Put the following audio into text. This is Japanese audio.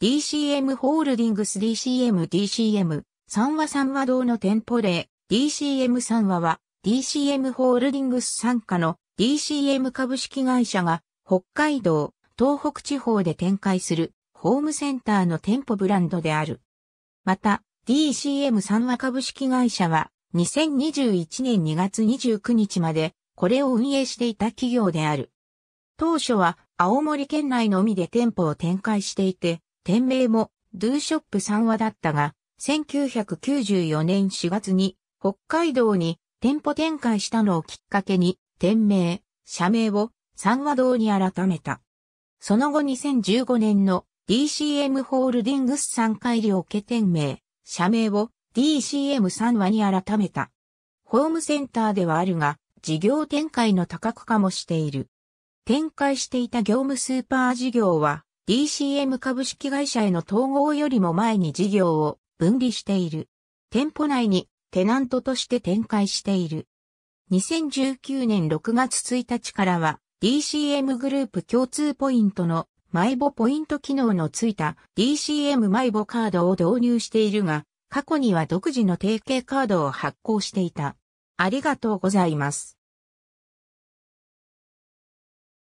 DCM ホールディングス DCM DCM 三和三和堂の店舗例 DCM 三和は DCM ホールディングス参加の DCM 株式会社が北海道、東北地方で展開するホームセンターの店舗ブランドである。また DCM 三和株式会社は2021年2月29日までこれを運営していた企業である。当初は青森県内のみで店舗を展開していて、店名もドゥーショップ三和だったが、1994年4月に北海道に店舗展開したのをきっかけに、店名、社名を三和堂に改めた。その後2015年の DCM ホールディングス3回料家店名、社名を DCM 三和に改めた。ホームセンターではあるが、事業展開の多角化もしている。展開していた業務スーパー事業は、DCM 株式会社への統合よりも前に事業を分離している。店舗内にテナントとして展開している。2019年6月1日からは DCM グループ共通ポイントのマイボポイント機能のついた DCM マイボカードを導入しているが、過去には独自の提携カードを発行していた。ありがとうございます。